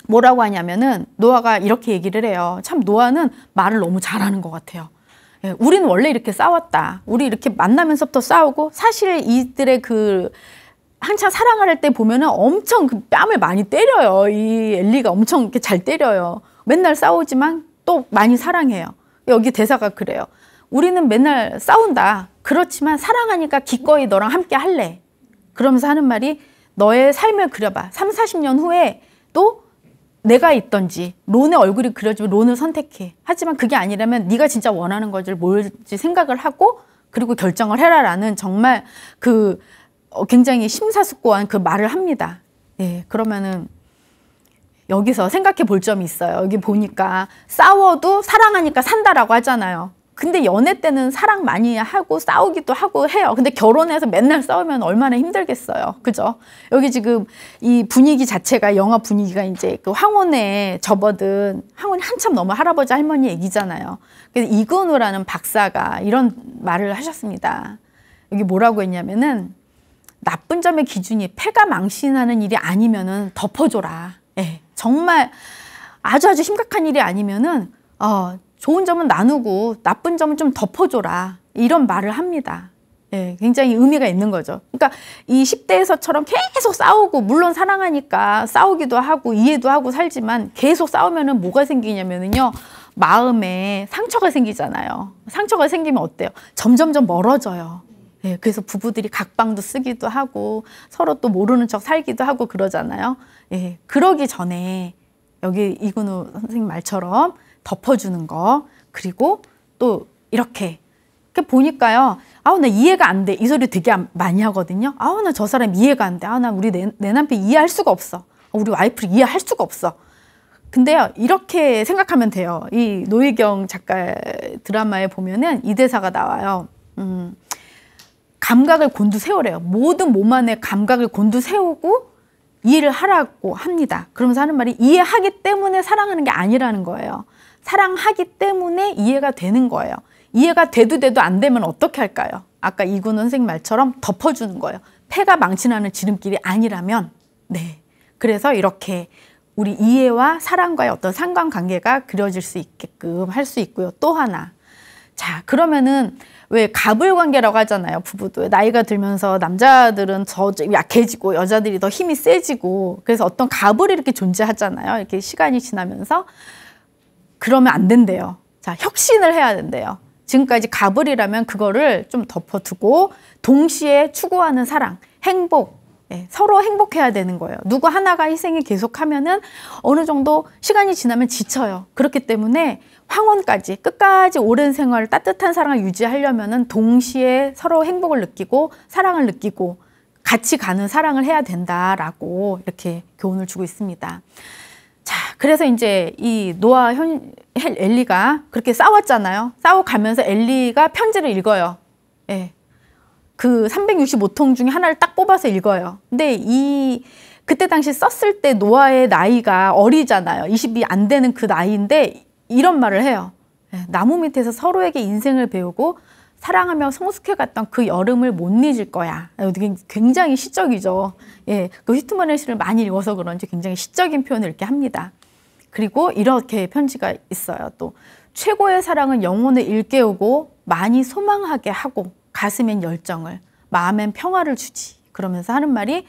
뭐라고 하냐면은 노아가 이렇게 얘기를 해요. 참 노아는 말을 너무 잘하는 것 같아요. 예, 우리는 원래 이렇게 싸웠다. 우리 이렇게 만나면서부터 싸우고 사실 이들의 그 한창 사랑할 을때 보면은 엄청 그 뺨을 많이 때려요. 이 엘리가 엄청 이렇게 잘 때려요. 맨날 싸우지만 또 많이 사랑해요. 여기 대사가 그래요. 우리는 맨날 싸운다. 그렇지만 사랑하니까 기꺼이 너랑 함께 할래. 그러면서 하는 말이 너의 삶을 그려봐. 3, 40년 후에 또 내가 있던지 론의 얼굴이 그려지면 론을 선택해. 하지만 그게 아니라면 네가 진짜 원하는 것지 뭘지 생각을 하고 그리고 결정을 해라라는 정말 그 어, 굉장히 심사숙고한 그 말을 합니다. 예, 그러면은 여기서 생각해 볼 점이 있어요. 여기 보니까 싸워도 사랑하니까 산다라고 하잖아요. 근데 연애 때는 사랑 많이 하고 싸우기도 하고 해요. 근데 결혼해서 맨날 싸우면 얼마나 힘들겠어요. 그죠? 여기 지금 이 분위기 자체가 영화 분위기가 이제 그 황혼에 접어든 황혼이 한참 넘어 할아버지 할머니 얘기잖아요. 그래서 이근우라는 박사가 이런 말을 하셨습니다. 여기 뭐라고 했냐면은 나쁜 점의 기준이 폐가 망신하는 일이 아니면은 덮어줘라. 예. 정말 아주 아주 심각한 일이 아니면은 어 좋은 점은 나누고 나쁜 점은 좀 덮어줘라 이런 말을 합니다. 예, 굉장히 의미가 있는 거죠. 그러니까 이 10대에서처럼 계속 싸우고 물론 사랑하니까 싸우기도 하고 이해도 하고 살지만 계속 싸우면은 뭐가 생기냐면은요. 마음에 상처가 생기잖아요. 상처가 생기면 어때요? 점점점 멀어져요. 예, 그래서 부부들이 각방도 쓰기도 하고 서로 또 모르는 척 살기도 하고 그러잖아요. 예, 그러기 전에 여기 이근우 선생님 말처럼 덮어주는 거 그리고 또 이렇게 이렇게 보니까요. 아우 나 이해가 안 돼. 이 소리 되게 많이 하거든요. 아우 나 저 사람 이해가 안 돼. 아우 나 우리 내, 내 남편 이해할 수가 없어. 어, 우리 와이프를 이해할 수가 없어. 근데요 이렇게 생각하면 돼요. 이 노희경 작가 드라마에 보면은 이 대사가 나와요. 음, 감각을 곤두세우래요. 모든 몸 안에 감각을 곤두세우고 이해를 하라고 합니다. 그러면서 하는 말이 이해하기 때문에 사랑하는 게 아니라는 거예요. 사랑하기 때문에 이해가 되는 거예요. 이해가 돼도 돼도 안 되면 어떻게 할까요? 아까 이군 선생 님 말처럼 덮어주는 거예요. 폐가 망치나는 지름길이 아니라면 네. 그래서 이렇게 우리 이해와 사랑과의 어떤 상관관계가 그려질 수 있게끔 할 수 있고요. 또 하나. 자, 그러면은 왜 가불관계라고 하잖아요. 부부도 나이가 들면서 남자들은 더 약해지고 여자들이 더 힘이 세지고 그래서 어떤 가불이 이렇게 존재하잖아요. 이렇게 시간이 지나면서 그러면 안 된대요. 자, 혁신을 해야 된대요. 지금까지 가불이라면 그거를 좀 덮어두고 동시에 추구하는 사랑, 행복, 네, 서로 행복해야 되는 거예요. 누구 하나가 희생이 계속하면은 어느 정도 시간이 지나면 지쳐요. 그렇기 때문에 황혼까지 끝까지 오랜 생활 을 따뜻한 사랑을 유지하려면은 동시에 서로 행복을 느끼고 사랑을 느끼고 같이 가는 사랑을 해야 된다라고 이렇게 교훈을 주고 있습니다. 자, 그래서 이제 이 노아 현, 엘리가 그렇게 싸웠잖아요. 싸워가면서 엘리가 편지를 읽어요. 예. 그 365통 중에 하나를 딱 뽑아서 읽어요. 근데 이 그때 당시 썼을 때 노아의 나이가 어리잖아요. 20이 안 되는 그 나이인데 이런 말을 해요. 예, 나무 밑에서 서로에게 인생을 배우고 사랑하며 성숙해갔던 그 여름을 못 잊을 거야. 굉장히 시적이죠. 예, 그 히트만의 시를 많이 읽어서 그런지 굉장히 시적인 표현을 이렇게 합니다. 그리고 이렇게 편지가 있어요. 또 최고의 사랑은 영혼을 일깨우고 많이 소망하게 하고 가슴엔 열정을 마음엔 평화를 주지. 그러면서 하는 말이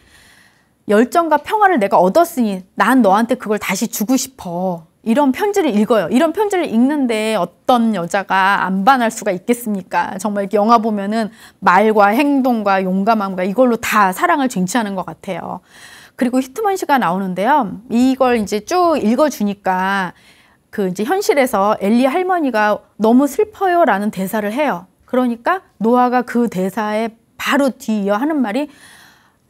열정과 평화를 내가 얻었으니 난 너한테 그걸 다시 주고 싶어. 이런 편지를 읽어요. 이런 편지를 읽는데 어떤 여자가 안 반할 수가 있겠습니까? 정말 영화 보면은 말과 행동과 용감함과 이걸로 다 사랑을 쟁취하는 것 같아요. 그리고 히트먼 씨가 나오는데요. 이걸 이제 쭉 읽어주니까 그 이제 현실에서 엘리 할머니가 너무 슬퍼요라는 대사를 해요. 그러니까 노아가 그 대사에 바로 뒤이어 하는 말이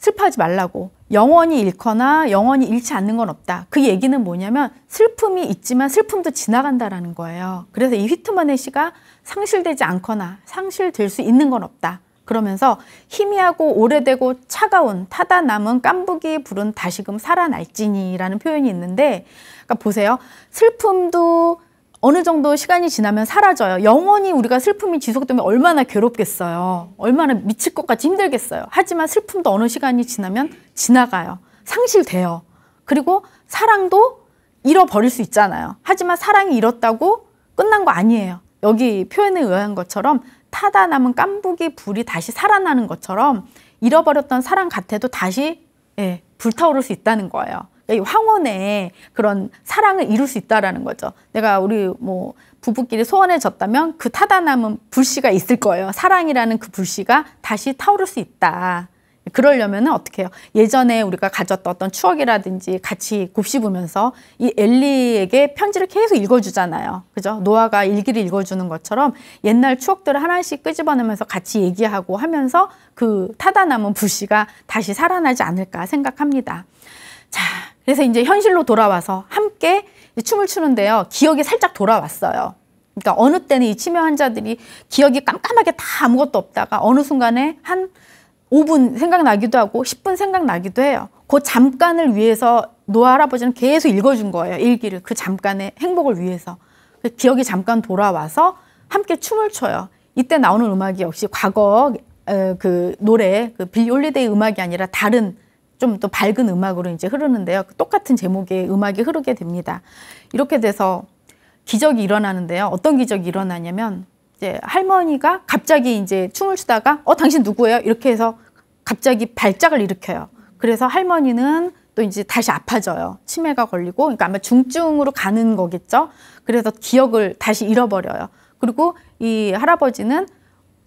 슬퍼하지 말라고. 영원히 잃거나 영원히 잃지 않는 건 없다. 그 얘기는 뭐냐면 슬픔이 있지만 슬픔도 지나간다라는 거예요. 그래서 이 휘트만의 시가 상실되지 않거나 상실될 수 있는 건 없다. 그러면서 희미하고 오래되고 차가운 타다 남은 깐부기 불은 다시금 살아날지니라는 표현이 있는데 그러니까 보세요. 슬픔도 어느 정도 시간이 지나면 사라져요. 영원히 우리가 슬픔이 지속되면 얼마나 괴롭겠어요. 얼마나 미칠 것 같이 힘들겠어요. 하지만 슬픔도 어느 시간이 지나면 지나가요. 상실돼요. 그리고 사랑도 잃어버릴 수 있잖아요. 하지만 사랑이 잃었다고 끝난 거 아니에요. 여기 표현에 의한 것처럼 타다 남은 깐부기 불이 다시 살아나는 것처럼 잃어버렸던 사랑 같아도 다시 예, 불타오를 수 있다는 거예요. 이 황혼에 그런 사랑을 이룰 수 있다라는 거죠. 내가 우리 뭐 부부끼리 소원해졌다면 그 타다 남은 불씨가 있을 거예요. 사랑이라는 그 불씨가 다시 타오를 수 있다. 그러려면 어떻게 해요? 예전에 우리가 가졌던 어떤 추억이라든지 같이 곱씹으면서 이 엘리에게 편지를 계속 읽어주잖아요. 그죠? 노아가 일기를 읽어주는 것처럼 옛날 추억들을 하나씩 끄집어내면서 같이 얘기하고 하면서 그 타다 남은 불씨가 다시 살아나지 않을까 생각합니다. 자, 그래서 이제 현실로 돌아와서 함께 춤을 추는데요. 기억이 살짝 돌아왔어요. 그러니까 어느 때는 이 치매 환자들이 기억이 깜깜하게 다 아무것도 없다가 어느 순간에 한 5분 생각나기도 하고 10분 생각나기도 해요. 그 잠깐을 위해서 노아 할아버지는 계속 읽어준 거예요. 일기를. 그 잠깐의 행복을 위해서. 그 기억이 잠깐 돌아와서 함께 춤을 춰요. 이때 나오는 음악이 역시 과거 그 노래, 그 빌리 올리데이 음악이 아니라 다른 좀또 밝은 음악으로 이제 흐르는데요. 똑같은 제목의 음악이 흐르게 됩니다. 이렇게 돼서 기적이 일어나는데요. 어떤 기적이 일어나냐면 이제 할머니가 갑자기 이제 춤을 추다가 어 당신 누구예요? 이렇게 해서 갑자기 발작을 일으켜요. 그래서 할머니는 또 이제 다시 아파져요. 치매가 걸리고 그러니까 아마 중증으로 가는 거겠죠. 그래서 기억을 다시 잃어버려요. 그리고 이 할아버지는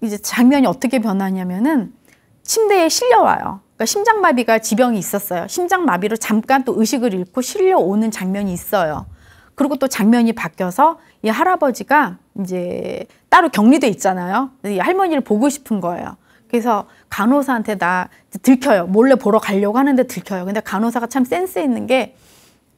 이제 장면이 어떻게 변하냐면은 침대에 실려와요. 그러니까 심장마비가 지병이 있었어요. 심장마비로 잠깐 또 의식을 잃고 실려오는 장면이 있어요. 그리고 또 장면이 바뀌어서 이 할아버지가 이제 따로 격리돼 있잖아요. 이 할머니를 보고 싶은 거예요. 그래서 간호사한테 나 들켜요. 몰래 보러 가려고 하는데 들켜요. 근데 간호사가 참 센스 있는 게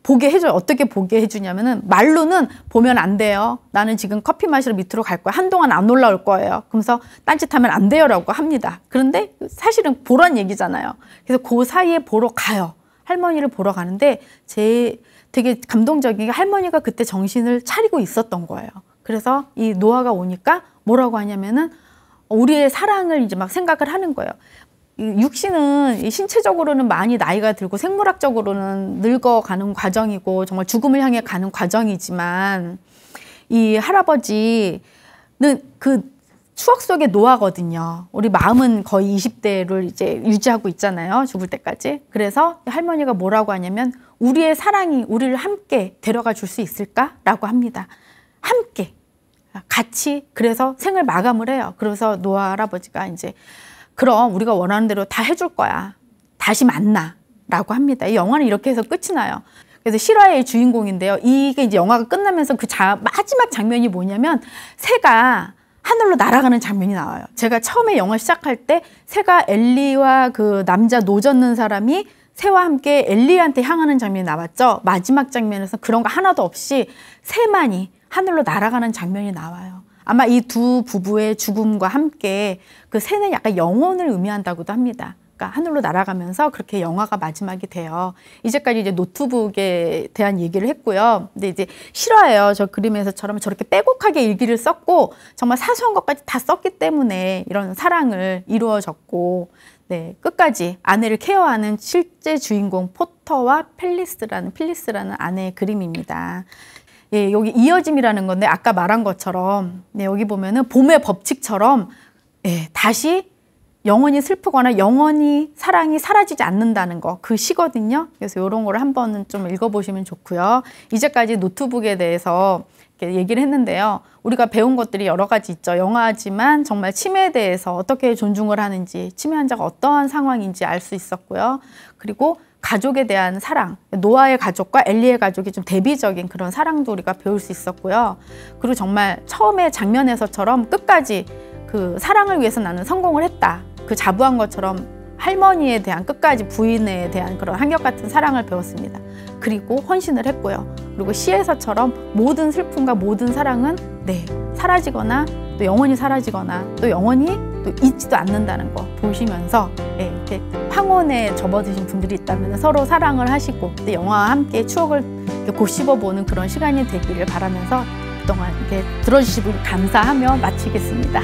보게 해줘요. 어떻게 보게 해주냐면은 말로는 보면 안 돼요. 나는 지금 커피 마시러 밑으로 갈 거야. 한동안 안 올라올 거예요. 그러면서 딴짓하면 안 돼요라고 합니다. 그런데 사실은 보란 얘기잖아요. 그래서 그 사이에 보러 가요. 할머니를 보러 가는데 제 되게 감동적인 게 할머니가 그때 정신을 차리고 있었던 거예요. 그래서 이 노아가 오니까 뭐라고 하냐면은 우리의 사랑을 이제 막 생각을 하는 거예요. 육신은 신체적으로는 많이 나이가 들고 생물학적으로는 늙어가는 과정이고 정말 죽음을 향해 가는 과정이지만 이 할아버지는 그 추억 속에 노화거든요. 우리 마음은 거의 20대를 이제 유지하고 있잖아요. 죽을 때까지. 그래서 할머니가 뭐라고 하냐면 우리의 사랑이 우리를 함께 데려가 줄 수 있을까라고 합니다. 함께 같이 그래서 생을 마감을 해요. 그래서 노아 할아버지가 이제 그럼 우리가 원하는 대로 다 해줄 거야. 다시 만나. 라고 합니다. 이 영화는 이렇게 해서 끝이 나요. 그래서 실화의 주인공인데요. 이게 이제 영화가 끝나면서 그 자, 마지막 장면이 뭐냐면 새가 하늘로 날아가는 장면이 나와요. 제가 처음에 영화 시작할 때 새가 엘리와 그 남자 노젓는 사람이 새와 함께 엘리한테 향하는 장면이 나왔죠. 마지막 장면에서 그런 거 하나도 없이 새만이 하늘로 날아가는 장면이 나와요. 아마 이 두 부부의 죽음과 함께 그 새는 약간 영혼을 의미한다고도 합니다. 그러니까 하늘로 날아가면서 그렇게 영화가 마지막이 돼요. 이제까지 이제 노트북에 대한 얘기를 했고요. 근데 이제 싫어해요. 저 그림에서처럼 저렇게 빼곡하게 일기를 썼고 정말 사소한 것까지 다 썼기 때문에 이런 사랑을 이루어졌고 네, 끝까지 아내를 케어하는 실제 주인공 포터와 펠리스라는 필리스라는 아내의 그림입니다. 예, 여기 이어짐이라는 건데 아까 말한 것처럼 네, 여기 보면은 봄의 법칙처럼 예, 다시 영원히 슬프거나 영원히 사랑이 사라지지 않는다는 거 그 시거든요. 그래서 이런 거를 한번은 좀 읽어보시면 좋고요. 이제까지 노트북에 대해서 이렇게 얘기를 했는데요. 우리가 배운 것들이 여러 가지 있죠. 영화지만 정말 치매에 대해서 어떻게 존중을 하는지, 치매 환자가 어떠한 상황인지 알 수 있었고요. 그리고 가족에 대한 사랑, 노아의 가족과 엘리의 가족이 좀 대비적인 그런 사랑도 우리가 배울 수 있었고요. 그리고 정말 처음에 장면에서처럼 끝까지 그 사랑을 위해서 나는 성공을 했다. 그 자부한 것처럼 할머니에 대한 끝까지 부인에 대한 그런 한결같은 사랑을 배웠습니다. 그리고 헌신을 했고요. 그리고 시에서처럼 모든 슬픔과 모든 사랑은 네 사라지거나 또 영원히 사라지거나 또 영원히 또 잊지도 않는다는 거 보시면서 네, 이렇게 황혼에 접어드신 분들이 있다면 서로 사랑을 하시고 또 영화와 함께 추억을 곱씹어보는 그런 시간이 되기를 바라면서 그동안 이렇게 들어주시고 감사하며 마치겠습니다.